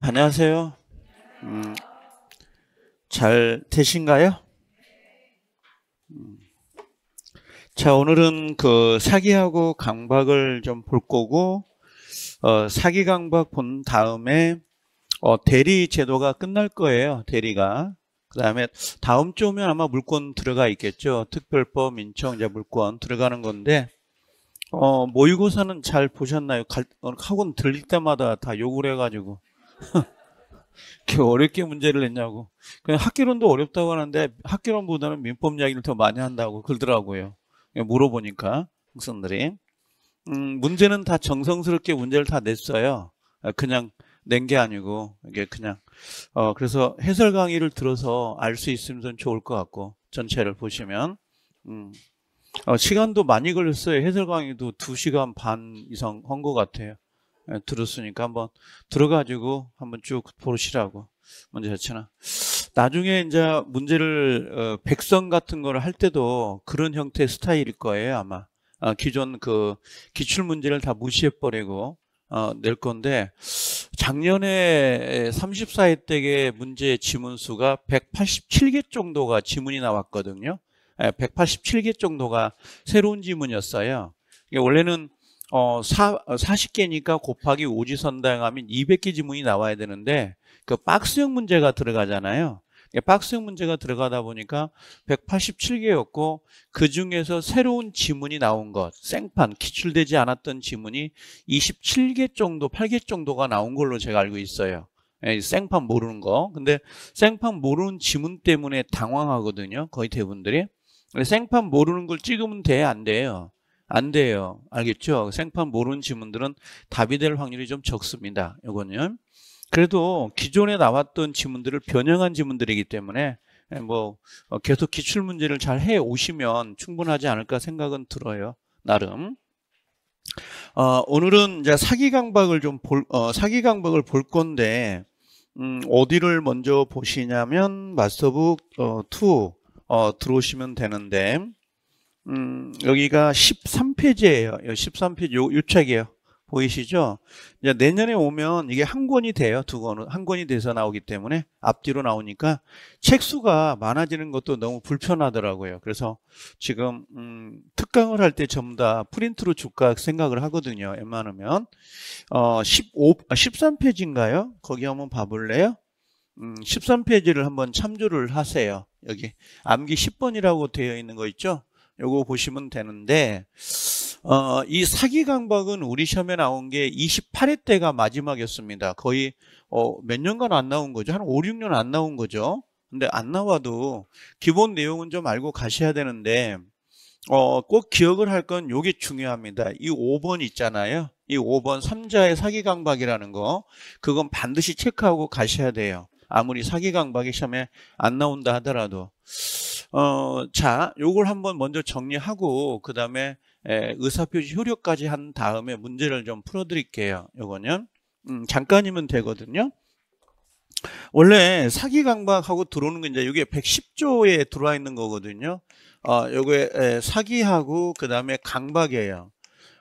안녕하세요. 음, 잘 되신가요? 자, 오늘은 그 사기하고 강박을 좀 볼 거고, 어, 사기 강박 본 다음에, 어, 대리 제도가 끝날 거예요. 대리가. 그 다음에 다음 주면 아마 물권 들어가 있겠죠. 특별법, 인청자 물권 들어가는 건데, 어, 모의고사는 잘 보셨나요? 갈, 어, 학원 들릴 때마다 다 욕을 해가지고. 그 어렵게 문제를 냈냐고. 그냥 학기론도 어렵다고 하는데 학기론보다는 민법 이야기를 더 많이 한다고 그러더라고요. 물어보니까 학생들이. 음, 문제는 다 정성스럽게 문제를 다 냈어요. 아, 그냥 낸 게 아니고 이게 그냥 어, 그래서 해설 강의를 들어서 알 수 있으면 좋을 것 같고 전체를 보시면 음, 어, 시간도 많이 걸렸어요. 해설 강의도 2시간 반 이상 한 것 같아요. 예, 들었으니까 한번 들어가지고 한번 쭉 보시라고 먼저 자잖나 나중에 이제 문제를 어, 백선 같은 걸 할 때도 그런 형태의 스타일일 거예요 아마. 아, 기존 그 기출 문제를 다 무시해 버리고 어, 낼 건데 작년에 34회 때의 문제 지문 수가 187개 정도가 지문이 나왔거든요. 187개 예, 정도가 새로운 지문이었어요. 원래는 어, 사, 40개니까 어, 곱하기 오지선다하면 200개 지문이 나와야 되는데 그 박스형 문제가 들어가잖아요. 예, 박스형 문제가 들어가다 보니까 187개였고 그 중에서 새로운 지문이 나온 것, 생판, 기출되지 않았던 지문이 27개 정도, 8개 정도가 나온 걸로 제가 알고 있어요. 예, 생판 모르는 거. 근데 생판 모르는 지문 때문에 당황하거든요. 거의 대부분들이. 생판 모르는 걸 찍으면 돼, 안 돼요? 안 돼요. 알겠죠? 생판 모르는 지문들은 답이 될 확률이 좀 적습니다. 요거는. 그래도 기존에 나왔던 지문들을 변형한 지문들이기 때문에 예, 뭐 어, 계속 기출 문제를 잘 해 오시면 충분하지 않을까 생각은 들어요. 나름. 어, 오늘은 이제 사기 강박을 좀 볼, 어, 사기 강박을 볼 건데, 음, 어디를 먼저 보시냐면, 마스터북 어, 2 어, 들어오시면 되는데, 음, 여기가 13페이지예요. 13페이지 요, 요 책이에요. 보이시죠? 이제 내년에 오면 이게 한 권이 돼요. 두 권은 한 권이 돼서 나오기 때문에 앞뒤로 나오니까 책 수가 많아지는 것도 너무 불편하더라고요. 그래서 지금 음, 특강을 할 때 전부 다 프린트로 줄까 생각을 하거든요. 웬만하면 어, 15, 아, 13페이지인가요? 거기 한번 봐볼래요? 음, 13페이지를 한번 참조를 하세요. 여기 암기 10번이라고 되어 있는 거 있죠? 요거 보시면 되는데 어, 이 사기 강박은 우리 시험에 나온 게 28회 때가 마지막이었습니다. 거의 어, 몇 년간 안 나온 거죠. 한 5, 6년 안 나온 거죠. 근데 안 나와도 기본 내용은 좀 알고 가셔야 되는데 어, 꼭 기억을 할 건 요게 중요합니다. 이 5번 있잖아요. 이 5번 3자의 사기 강박이라는 거 그건 반드시 체크하고 가셔야 돼요. 아무리 사기 강박이 시험에 안 나온다 하더라도 어, 자, 요걸 한번 먼저 정리하고 그 다음에 의사표시 효력까지 한 다음에 문제를 좀 풀어드릴게요. 요거는 음, 잠깐이면 되거든요. 원래 사기 강박하고 들어오는 게 이제 이게 110조에 들어와 있는 거거든요. 어, 요게 사기하고 그 다음에 강박이에요.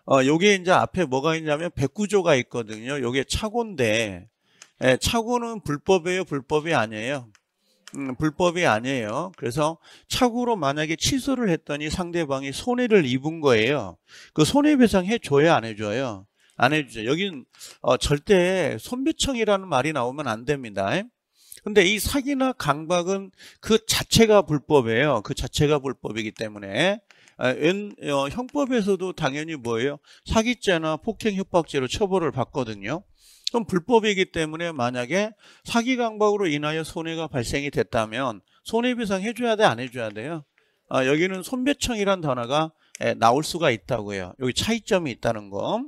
어, 요게 이제 앞에 뭐가 있냐면 109조가 있거든요. 요게 착오인데 예, 착오는 불법이에요, 불법이 아니에요. 음, 불법이 아니에요. 그래서 착오로 만약에 취소를 했더니 상대방이 손해를 입은 거예요. 그 손해배상 해줘야 안 해줘요? 안 해주죠. 여긴 어, 절대 손배청이라는 말이 나오면 안 됩니다. 근데 이 사기나 강박은 그 자체가 불법이에요. 그 자체가 불법이기 때문에 아, 어, 형법에서도 당연히 뭐예요? 사기죄나 폭행 협박죄로 처벌을 받거든요. 그럼 불법이기 때문에 만약에 사기 강박으로 인하여 손해가 발생이 됐다면 손해배상 해줘야 돼 안 해줘야 돼요? 아, 여기는 손배청이란 단어가 에, 나올 수가 있다고요. 여기 차이점이 있다는 거.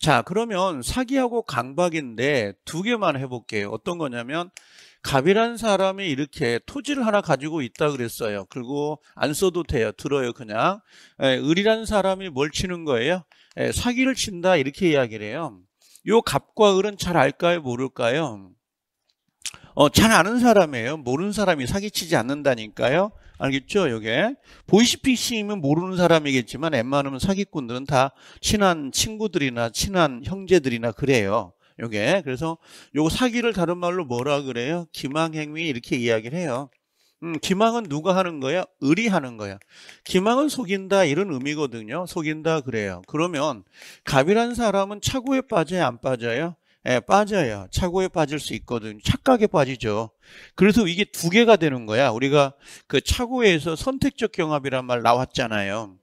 자 그러면 사기하고 강박인데 두 개만 해볼게요. 어떤 거냐면 갑이라는 사람이 이렇게 토지를 하나 가지고 있다 그랬어요. 그리고 안 써도 돼요. 들어요 그냥. 에, 을이라는 사람이 뭘 치는 거예요? 에, 사기를 친다 이렇게 이야기를 해요. 요 갑과 을은 잘 알까요? 모를까요? 어, 잘 아는 사람이에요. 모르는 사람이 사기치지 않는다니까요. 알겠죠? 요게. 보이스피싱이면 모르는 사람이겠지만 웬만하면 사기꾼들은 다 친한 친구들이나 친한 형제들이나 그래요. 요게. 그래서 요 사기를 다른 말로 뭐라 그래요? 기망행위 이렇게 이야기를 해요. 음, 기망은 누가 하는 거야? 을이 하는 거야. 기망은 속인다 이런 의미거든요. 속인다 그래요. 그러면 갑이란 사람은 차고에 빠져요안 빠져요? 예, 빠져요. 차고에 빠질 수 있거든. 착각에 빠지죠. 그래서 이게 두 개가 되는 거야. 우리가 그 차고에서 선택적 경합이란 말 나왔잖아요.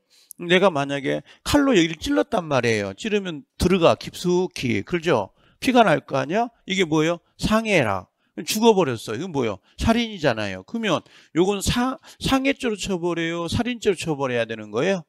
내가 만약에 칼로 여기를 찔렀단 말이에요. 찌르면 들어가 깊숙이. 그죠? 피가 날 거 아니야? 이게 뭐예요? 상해라. 죽어버렸어. 이건 뭐예요? 살인이잖아요. 그러면 요건 상해죄로 처벌해요? 살인죄로 처벌해야 되는 거예요?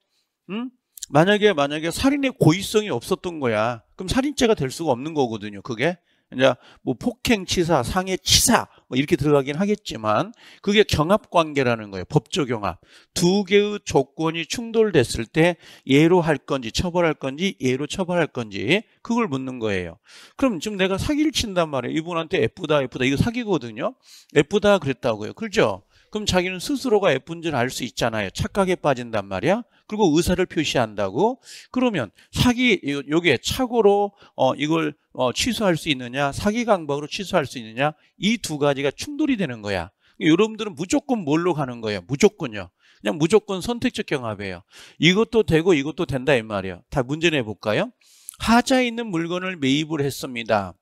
응? 만약에 만약에 살인의 고의성이 없었던 거야. 그럼 살인죄가 될 수가 없는 거거든요. 그게. 이제 뭐 폭행 치사, 상해 치사 뭐 이렇게 들어가긴 하겠지만 그게 경합 관계라는 거예요. 법적 경합. 두 개의 조건이 충돌됐을 때 예로 할 건지 처벌할 건지 예로 처벌할 건지 그걸 묻는 거예요. 그럼 지금 내가 사기를 친단 말이에요. 이분한테 예쁘다 예쁘다 이거 사기거든요. 예쁘다 그랬다고요. 그렇죠? 그럼 자기는 스스로가 예쁜 줄 알 수 있잖아요. 착각에 빠진단 말이야. 그리고 의사를 표시한다고. 그러면 사기 여기에 착오로 어, 이걸 어, 취소할 수 있느냐, 사기 강박으로 취소할 수 있느냐 이 두 가지가 충돌이 되는 거야. 여러분들은 무조건 뭘로 가는 거예요? 무조건요. 그냥 무조건 선택적 경합이에요. 이것도 되고 이것도 된다 이 말이에요. 다 문제 내볼까요? 하자에 있는 물건을 매입을 했습니다.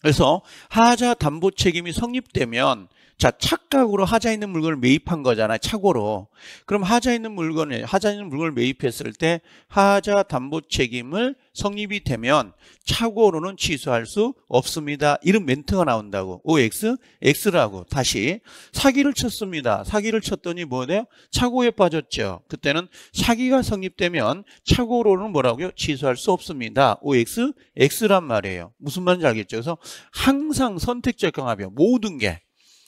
그래서 하자 담보 책임이 성립되면 자, 착각으로 하자 있는 물건을 매입한 거잖아. 착오로. 그럼 하자 있는 물건을 하자 있는 물건을 매입했을 때 하자 담보 책임을 성립이 되면 착오로는 취소할 수 없습니다. 이런 멘트가 나온다고. OX X라고 다시 사기를 쳤습니다. 사기를 쳤더니 뭐네요 착오에 빠졌죠. 그때는 사기가 성립되면 착오로는 뭐라고요? 취소할 수 없습니다. OX X란 말이에요. 무슨 말인지 알겠죠? 그래서 항상 선택적 경합이요 모든 게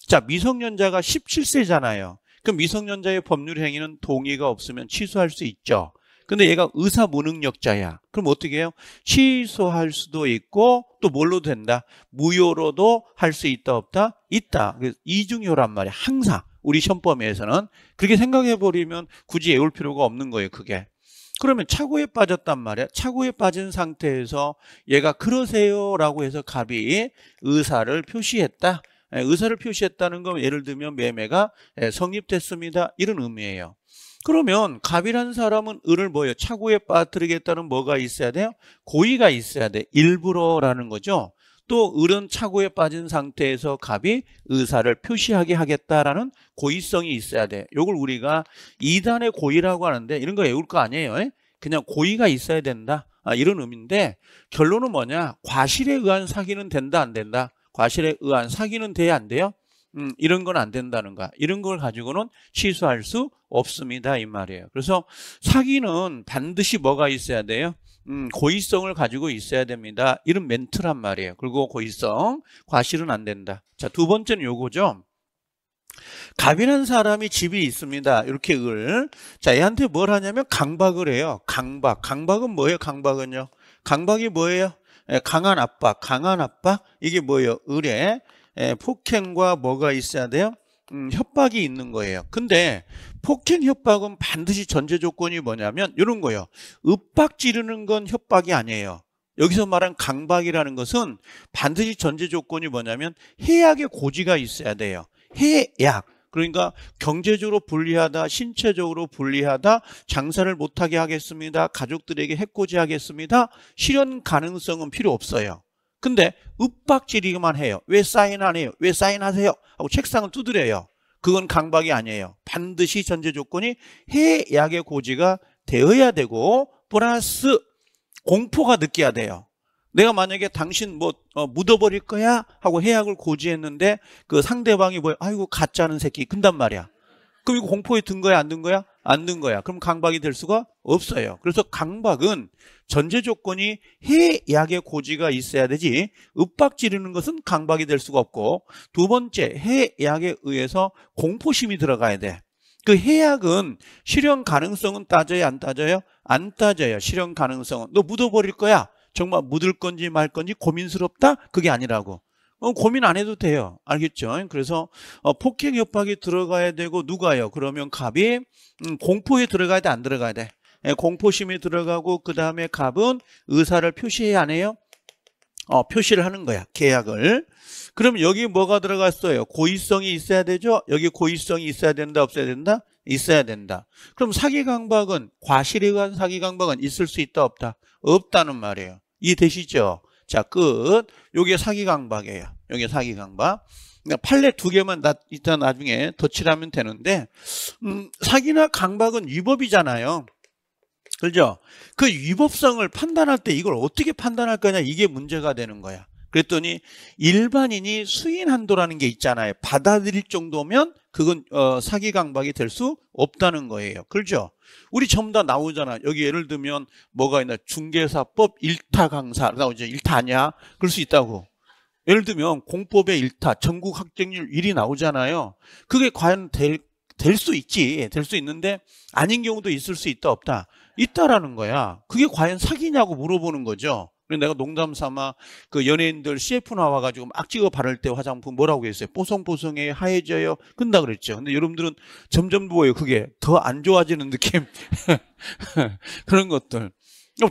자, 미성년자가 17세잖아요. 그럼 미성년자의 법률 행위는 동의가 없으면 취소할 수 있죠. 근데 얘가 의사 무능력자야. 그럼 어떻게 해요? 취소할 수도 있고 또 뭘로 된다? 무효로도 할 수 있다 없다? 있다. 그래서 이중효란 말이야. 항상 우리 시험범위에서는 그렇게 생각해 버리면 굳이 외울 필요가 없는 거예요. 그게. 그러면 차고에 빠졌단 말이야. 차고에 빠진 상태에서 얘가 그러세요라고 해서 갑이 의사를 표시했다. 예, 의사를 표시했다는 건 예를 들면 매매가 예, 성립됐습니다. 이런 의미예요. 그러면 갑이라는 사람은 을을 뭐예요? 차고에 빠뜨리겠다는 뭐가 있어야 돼요? 고의가 있어야 돼. 일부러라는 거죠. 또 을은 차고에 빠진 상태에서 갑이 의사를 표시하게 하겠다라는 고의성이 있어야 돼. 이걸 우리가 이단의 고의라고 하는데 이런 거 외울 거 아니에요. 예? 그냥 고의가 있어야 된다. 아, 이런 의미인데 결론은 뭐냐? 과실에 의한 사기는 된다 안 된다? 과실에 의한 사기는 돼야 안 돼요? 음, 음. 이런 건 안 된다는가. 이런 걸 가지고는 취소할 수 없습니다. 이 말이에요. 그래서 사기는 반드시 뭐가 있어야 돼요? 음, 고의성을 가지고 있어야 됩니다. 이런 멘트란 말이에요. 그리고 고의성, 과실은 안 된다. 자, 두 번째는 요거죠. 갑이라는 사람이 집이 있습니다. 이렇게 을. 자, 얘한테 뭘 하냐면 강박을 해요. 강박. 강박은 뭐예요? 강박은요. 강박이 뭐예요? 예, 강한 압박, 강한 압박 이게 뭐예요? 의뢰, 예, 폭행과 뭐가 있어야 돼요? 음, 협박이 있는 거예요. 근데 폭행 협박은 반드시 전제 조건이 뭐냐면 이런 거예요. 윽박 지르는 건 협박이 아니에요. 여기서 말한 강박이라는 것은 반드시 전제 조건이 뭐냐면 해악의 고지가 있어야 돼요. 해약. 그러니까 경제적으로 불리하다, 신체적으로 불리하다, 장사를 못하게 하겠습니다, 가족들에게 해코지 하겠습니다. 실현 가능성은 필요 없어요. 근데 윽박지르기만 해요. 왜 사인 안 해요? 왜 사인하세요? 하고 책상을 두드려요. 그건 강박이 아니에요. 반드시 전제 조건이 해약의 고지가 되어야 되고 플러스 공포가 느껴야 돼요. 내가 만약에 당신 뭐 어, 묻어버릴 거야 하고 해약을 고지했는데 그 상대방이 뭐 아이고 가짜는 새끼 근단 말이야 그럼 이거 공포에 든 거야 안 든 거야 안 든 거야 그럼 강박이 될 수가 없어요 그래서 강박은 전제 조건이 해약의 고지가 있어야 되지 윽박 지르는 것은 강박이 될 수가 없고 두 번째 해약에 의해서 공포심이 들어가야 돼그 해약은 실현 가능성은 따져요 안 따져요? 안 따져요 실현 가능성은 너 묻어버릴 거야 정말 묻을 건지 말 건지 고민스럽다? 그게 아니라고. 어, 고민 안 해도 돼요. 알겠죠? 그래서 어, 폭행 협박이 들어가야 되고 누가요? 그러면 갑이 음, 공포에 들어가야 돼? 안 들어가야 돼? 예, 공포심이 들어가고 그 다음에 갑은 의사를 표시해야 하네요. 어, 표시를 하는 거야. 계약을. 그럼 여기 뭐가 들어갔어요? 고의성이 있어야 되죠? 여기 고의성이 있어야 된다, 없어야 된다? 있어야 된다. 그럼 사기 강박은 과실에 의한 사기 강박은 있을 수 있다, 없다? 없다는 말이에요. 이해되시죠? 자, 끝. 요게 사기 강박이에요. 요게 사기 강박. 그러니까 판례 두 개만 나, 일단 나중에 덧칠하면 되는데, 음, 사기나 강박은 위법이잖아요. 그죠? 그 위법성을 판단할 때 이걸 어떻게 판단할 거냐 이게 문제가 되는 거야. 그랬더니 일반인이 수인한도라는 게 있잖아요. 받아들일 정도면 그건 어, 사기 강박이 될 수 없다는 거예요. 그렇죠? 우리 전부 다 나오잖아. 여기 예를 들면 뭐가 있나? 중개사법 일타 강사 나오죠. 일타 아니야? 그럴 수 있다고. 예를 들면 공법의 일타 전국 학생률 1이 나오잖아요. 그게 과연 될될수 있지. 될 수 있는데 아닌 경우도 있을 수 있다 없다. 있다라는 거야. 그게 과연 사기냐고 물어보는 거죠. 내가 농담 삼아 그 연예인들 CF 나와가지고 막 찍어 바를 때 화장품 뭐라고 했어요? 뽀송뽀송해, 하얘져요. 근다 그랬죠. 근데 여러분들은 점점 보여요 그게 더 안 좋아지는 느낌. 그런 것들.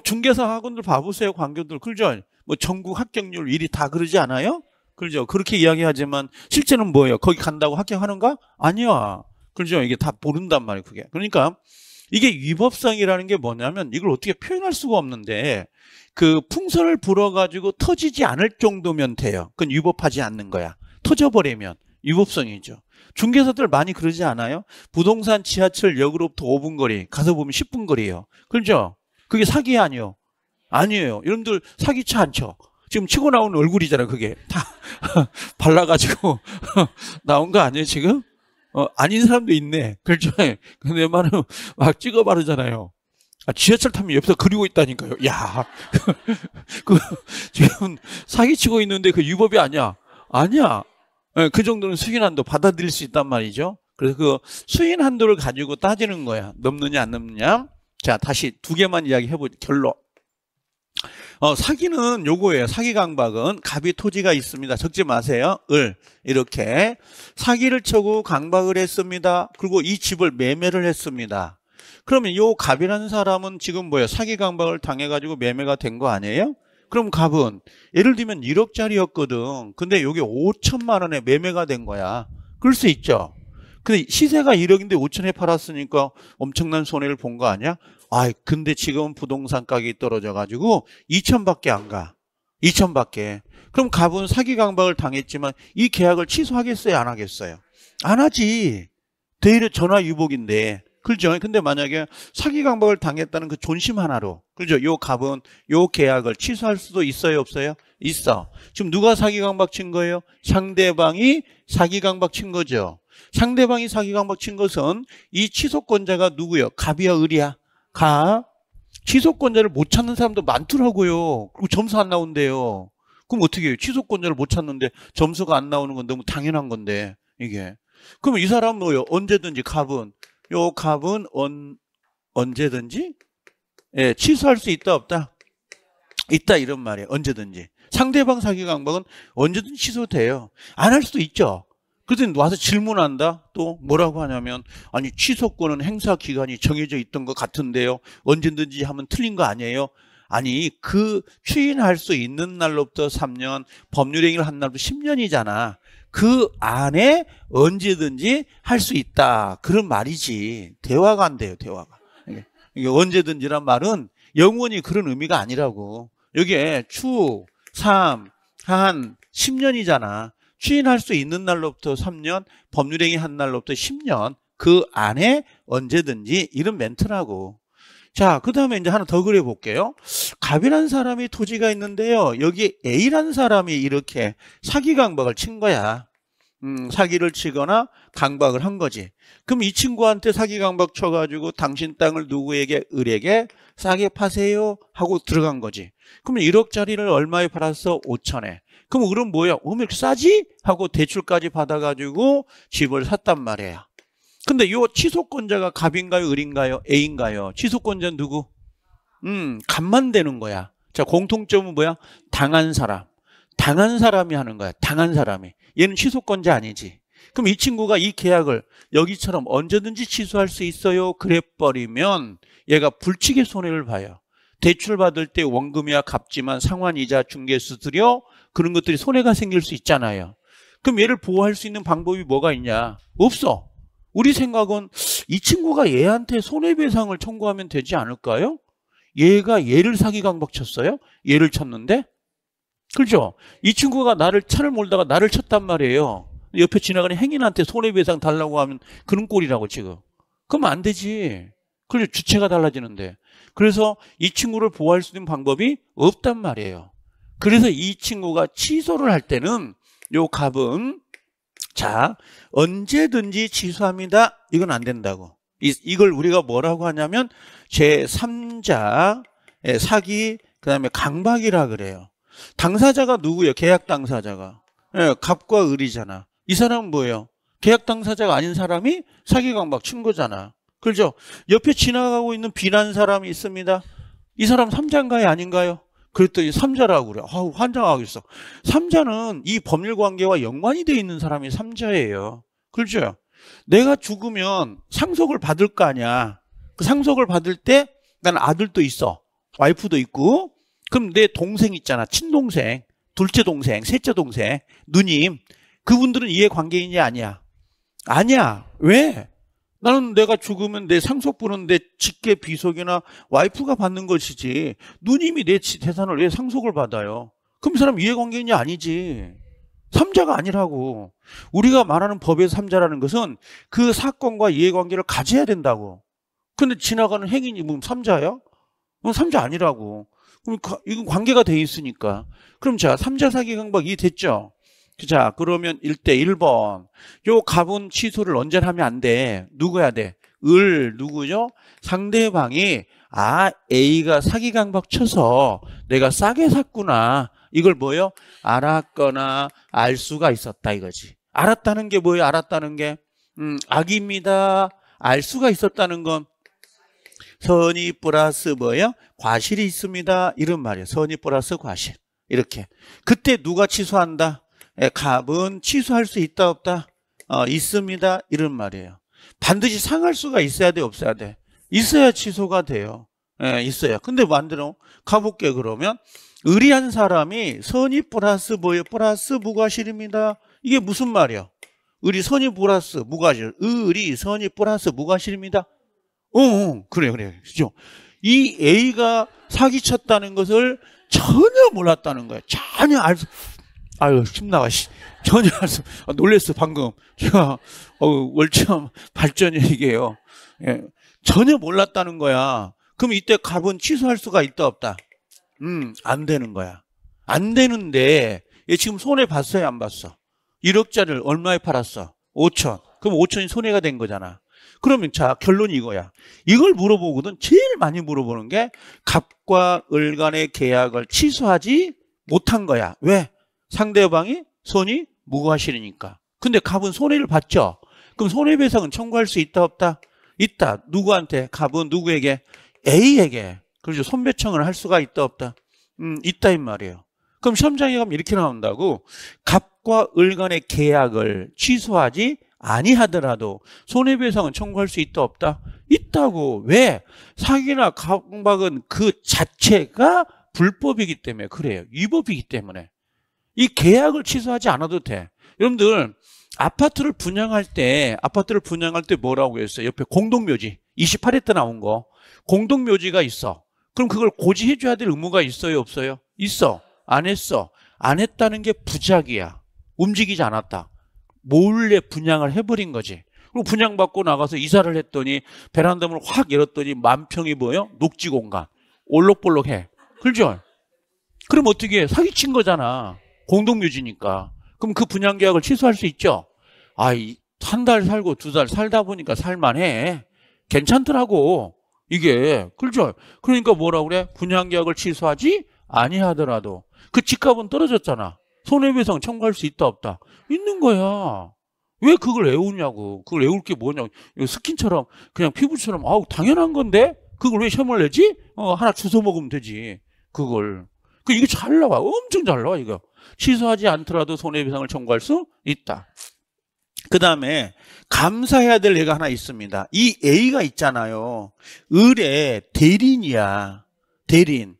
중개사 학원들 봐보세요, 관교들 그죠? 뭐 전국 합격률 1위 다 그러지 않아요? 그죠? 그렇게 이야기하지만 실제는 뭐예요? 거기 간다고 합격하는가? 아니야. 그죠? 이게 다 모른단 말이에요, 그게. 그러니까 이게 위법성이라는게 뭐냐면 이걸 어떻게 표현할 수가 없는데 그 풍선을 불어가지고 터지지 않을 정도면 돼요. 그건 위법하지 않는 거야. 터져버리면 위법성이죠. 중개사들 많이 그러지 않아요? 부동산 지하철 역으로부터 5분 거리 가서 보면 10분 거리예요. 그렇죠? 그게 사기 아니요? 아니에요. 여러분들 사기치 않죠? 지금 치고 나온 얼굴이잖아 요 그게 다 발라가지고 나온 거 아니에요 지금? 어, 아닌 사람도 있네. 그렇죠. 예. 근데 말은 막 찍어 바르잖아요. 아, 지하철 타면 옆에서 그리고 있다니까요. 야, 그, 지금 사기치고 있는데 그 위법이 아니야. 아니야. 예, 그 정도는 수인 한도 받아들일 수 있단 말이죠. 그래서 그 수인 한도를 가지고 따지는 거야. 넘느냐 안 넘느냐. 자, 다시 두 개만 이야기해보 결론. 어, 사기는 요거예요. 사기 강박은 갑이 토지가 있습니다. 적지 마세요. 을 이렇게 사기를 쳐고 강박을 했습니다. 그리고 이 집을 매매를 했습니다. 그러면 요 갑이라는 사람은 지금 뭐예요? 사기 강박을 당해가지고 매매가 된 거 아니에요? 그럼 갑은 예를 들면 1억짜리였거든. 근데 요게 5천만 원에 매매가 된 거야. 그럴 수 있죠. 근데 시세가 1억인데 5천에 팔았으니까 엄청난 손해를 본 거 아니야? 아, 근데 지금 부동산 가격이 떨어져가지고 2천밖에 안 가. 2천밖에. 그럼 갑은 사기 강박을 당했지만 이 계약을 취소하겠어요? 안 하겠어요? 안 하지. 대일의 전화 유복인데. 그죠? 근데 만약에 사기 강박을 당했다는 그 존심 하나로, 그죠? 요 갑은 요 계약을 취소할 수도 있어요, 없어요? 있어. 지금 누가 사기 강박 친 거예요? 상대방이 사기 강박 친 거죠. 상대방이 사기 강박 친 것은 이 취소권자가 누구요? 갑이야, 을이야? 가 취소권자를 못 찾는 사람도 많더라고요. 그리고 점수 안 나온대요. 그럼 어떻게 해요? 취소권자를 못 찾는데 점수가 안 나오는 건 너무 당연한 건데 이게. 그럼 이 사람은 뭐요? 언제든지 갑은 요 갑은 언, 언제든지 예, 취소할 수 있다 없다? 있다 이런 말이에요. 언제든지. 상대방 사기 강박은 언제든 지 취소돼요. 안 할 수도 있죠. 그랬더니 와서 질문한다. 또 뭐라고 하냐면 아니 취소권은 행사 기간이 정해져 있던 것 같은데요. 언제든지 하면 틀린 거 아니에요. 아니 그취인할수 있는 날로부터 3년 법률행위를 한 날부터 10년이잖아. 그 안에 언제든지 할 수 있다. 그런 말이지. 대화가 안 돼요. 대화가. 이게 언제든지란 말은 영원히 그런 의미가 아니라고. 여기에 추, 삼, 한, 10년이잖아. 추인할 수 있는 날로부터 3년, 법률행위 한 날로부터 10년 그 안에 언제든지 이런 멘트라고. 자, 그 다음에 이제 하나 더 그려볼게요. 갑이라는 사람이 토지가 있는데요. 여기 A라는 사람이 이렇게 사기강박을 친 거야. 음, 사기를 치거나 강박을 한 거지. 그럼 이 친구한테 사기 강박 쳐가지고 당신 땅을 누구에게 을에게 싸게 파세요 하고 들어간 거지. 그럼 1억짜리를 얼마에 팔았어? 5천에. 그럼 을은 뭐야? 음 이렇게 싸지? 하고 대출까지 받아가지고 집을 샀단 말이야. 근데 요 취소권자가 갑인가요? 을인가요? 애인가요? 취소권자는 누구? 음, 갑만 되는 거야. 자, 공통점은 뭐야? 당한 사람. 당한 사람이 하는 거야. 당한 사람이. 얘는 취소권자 아니지. 그럼 이 친구가 이 계약을 여기처럼 언제든지 취소할 수 있어요. 그래버리면 얘가 불치게 손해를 봐요. 대출받을 때 원금이야 갚지만 상환이자 중개수 들여 그런 것들이 손해가 생길 수 있잖아요. 그럼 얘를 보호할 수 있는 방법이 뭐가 있냐? 없어. 우리 생각은 이 친구가 얘한테 손해배상을 청구하면 되지 않을까요? 얘가 얘를 사기 강박 쳤어요? 얘를 쳤는데 그렇죠? 이 친구가 나를 차를 몰다가 나를 쳤단 말이에요. 옆에 지나가는 행인한테 손해배상 달라고 하면 그런 꼴이라고 지금. 그러면안 되지. 그래서 주체가 달라지는데. 그래서 이 친구를 보호할 수 있는 방법이 없단 말이에요. 그래서 이 친구가 취소를 할 때는 요갑은자 언제든지 취소합니다. 이건 안 된다고. 이, 이걸 우리가 뭐라고 하냐면 제3자 예, 사기 그다음에 강박이라 그래요. 당사자가 누구예요? 계약 당사자가. 예, 갑과 을이잖아. 이 사람은 뭐예요? 계약 당사자가 아닌 사람이 사기 강박 친 거잖아. 그렇죠? 옆에 지나가고 있는 비난 사람이 있습니다. 이 사람 삼자인가요? 아닌가요? 그랬더니 삼자라고 그래. 아우, 환장하겠어. 삼자는 이 법률 관계와 연관이 돼 있는 사람이 삼자예요. 그렇죠? 내가 죽으면 상속을 받을 거 아니야. 그 상속을 받을 때 난 아들도 있어. 와이프도 있고 그럼 내 동생 있잖아. 친동생, 둘째 동생, 셋째 동생, 누님. 그분들은 이해관계인이 아니야? 아니야. 왜? 나는 내가 죽으면 내상속부는내 직계 비속이나 와이프가 받는 것이지 누님이 내 재산을 왜 상속을 받아요? 그럼 사람 이해관계인이 아니지. 삼자가 아니라고. 우리가 말하는 법의 삼자라는 것은 그 사건과 이해관계를 가져야 된다고. 근데 지나가는 행인이 뭐 삼자야? 그럼 삼자 아니라고. 그럼 이건 관계가 돼 있으니까. 그럼 자, 3자 사기 강박 이 됐죠? 자, 그러면 1대 1번. 요 갑은 취소를 언제 하면 안 돼. 누구야 돼? 을 누구죠? 상대방이 아, A가 사기 강박 쳐서 내가 싸게 샀구나. 이걸 뭐요? 알았거나 알 수가 있었다 이거지. 알았다는 게 뭐예요? 알았다는 게 음, 악입니다. 알 수가 있었다는 건 선이 플러스 뭐예요? 과실이 있습니다. 이런 말이에요. 선이 플러스 과실. 이렇게. 그때 누가 취소한다? 예, 값은 취소할 수 있다 없다? 어, 있습니다. 이런 말이에요. 반드시 상할 수가 있어야 돼 없어야 돼? 있어야 취소가 돼요. 예, 있어요. 근데 만들어 가볼게 그러면 의리한 사람이 선이 플러스 뭐예요? 플러스 무과실입니다. 이게 무슨 말이에요 의리 선이 플러스 무과실. 의리 선이 플러스 무과실입니다. 어, 어 그래, 그래. 그죠? 이 A가 사기쳤다는 것을 전혀 몰랐다는 거야 전혀 알 수, 아유, 심나가, 씨. 전혀 알 수, 아, 놀랬어, 방금. 제가, 어, 월참 발전 얘기예요. 예. 전혀 몰랐다는 거야. 그럼 이때 갑은 취소할 수가 있다, 없다? 음, 안 되는 거야. 안 되는데, 얘 지금 손해 봤어요, 안 봤어? 1억짜리를 얼마에 팔았어? 5천. 그럼 5천이 손해가 된 거잖아. 그러면 자 결론이 이거야. 이걸 물어보거든 제일 많이 물어보는 게 갑과 을 간의 계약을 취소하지 못한 거야. 왜? 상대방이 손이 무고하시니까. 근데 갑은 손해를 봤죠. 그럼 손해배상은 청구할 수 있다 없다? 있다. 누구한테? 갑은 누구에게? A에게. 그렇죠. 손배청을 할 수가 있다 없다? 음, 있다 이 말이에요. 그럼 시험장에 가면 이렇게 나온다고 갑과 을 간의 계약을 취소하지 아니하더라도 손해배상은 청구할 수 있다 없다? 있다고 왜? 사기나 강박은 그 자체가 불법이기 때문에 그래요 위법이기 때문에 이 계약을 취소하지 않아도 돼 여러분들 아파트를 분양할 때 아파트를 분양할 때 뭐라고 했어요? 옆에 공동묘지 28회 때 나온 거 공동묘지가 있어 그럼 그걸 고지해줘야 될 의무가 있어요 없어요? 있어 안 했어 안 했다는 게 부작이야 움직이지 않았다 몰래 분양을 해버린 거지. 그리고 분양받고 나가서 이사를 했더니 베란다 문을 확 열었더니 만평이 뭐예요? 녹지 공간. 올록볼록해. 그죠? 그럼 어떻게 해? 사기친 거잖아. 공동묘지니까. 그럼 그 분양 계약을 취소할 수 있죠? 아, 한 달 살고 두 달 살다 보니까 살만해. 괜찮더라고. 이게. 그죠? 그러니까 뭐라 그래? 분양 계약을 취소하지? 아니하더라도. 그 집값은 떨어졌잖아. 손해배상 청구할 수 있다 없다 있는 거야 왜 그걸 외우냐고 그걸 외울 게 뭐냐고 스킨처럼 그냥 피부처럼 아우 당연한 건데 그걸 왜 시험을 내지 어 하나 주워 먹으면 되지 그걸 그 이게 잘 나와 엄청 잘 나와 이거 취소하지 않더라도 손해배상을 청구할 수 있다 그 다음에 감사해야 될 예가 하나 있습니다 이 A가 있잖아요 을의 대리인이야 대리인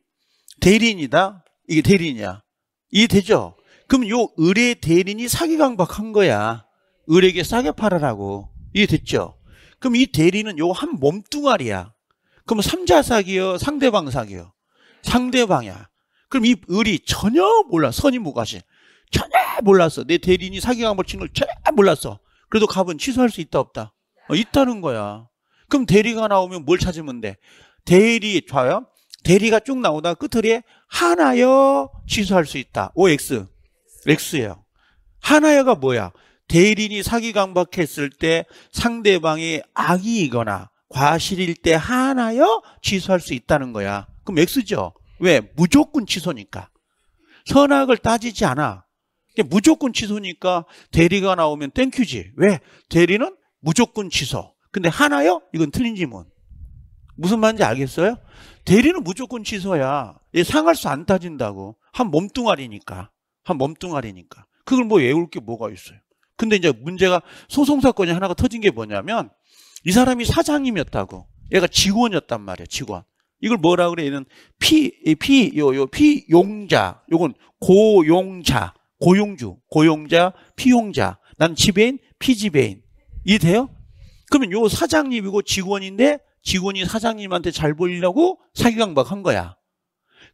대리인이다 이게 대리인이야 이해 되죠? 그럼 요 을의 대리인이 사기 강박한 거야. 을에게 싸게 팔아라고. 이해 됐죠? 그럼 이 대리는 요 한 몸뚱아리야. 그럼 삼자 사기요? 상대방 사기요? 상대방이야. 그럼 이 을이 전혀 몰라. 선이 무가시. 전혀 몰랐어. 내 대리인이 사기 강박 친 걸 전혀 몰랐어. 그래도 갑은 취소할 수 있다 없다? 어, 있다는 거야. 그럼 대리가 나오면 뭘 찾으면 돼? 대리, 봐요. 대리가 쭉 나오다 끝에 하나요? 취소할 수 있다. OX. 렉스예요. 하나야가 뭐야? 대리인이 사기 강박했을 때 상대방이 악이거나 과실일 때 하나여 취소할 수 있다는 거야. 그럼 렉스죠. 왜? 무조건 취소니까. 선악을 따지지 않아. 무조건 취소니까 대리가 나오면 땡큐지. 왜? 대리는 무조건 취소. 근데 하나여 이건 틀린 질문. 무슨 말인지 알겠어요? 대리는 무조건 취소야. 얘 상할 수 안 따진다고. 한 몸뚱아리니까. 한 몸뚱아리니까. 그걸 뭐 외울 게 뭐가 있어요. 근데 이제 문제가 소송사건이 하나가 터진 게 뭐냐면 이 사람이 사장님이었다고. 얘가 직원이었단 말이에요, 직원. 이걸 뭐라 그래? 얘는 피, 피, 요, 요, 피용자. 요건 고용자. 고용주. 고용자, 피용자. 난 지배인, 피지배인. 이해돼요? 그러면 요 사장님이고 직원인데 직원이 사장님한테 잘 보이려고 사기강박 한 거야.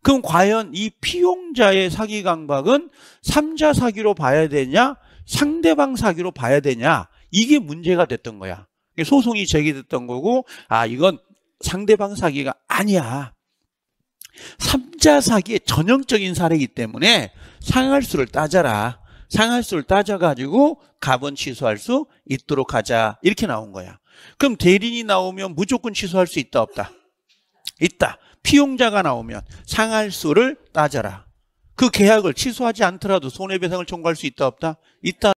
그럼 과연 이 피용자의 사기 강박은 삼자 사기로 봐야 되냐 상대방 사기로 봐야 되냐 이게 문제가 됐던 거야 소송이 제기됐던 거고 아 이건 상대방 사기가 아니야 삼자 사기의 전형적인 사례이기 때문에 상할수를 따져라 상할수를 따져가지고 갑은 취소할 수 있도록 하자 이렇게 나온 거야 그럼 대리인이 나오면 무조건 취소할 수 있다 없다? 있다 피용자가 나오면 상할수를 따져라. 그 계약을 취소하지 않더라도 손해배상을 청구할 수 있다 없다? 있다.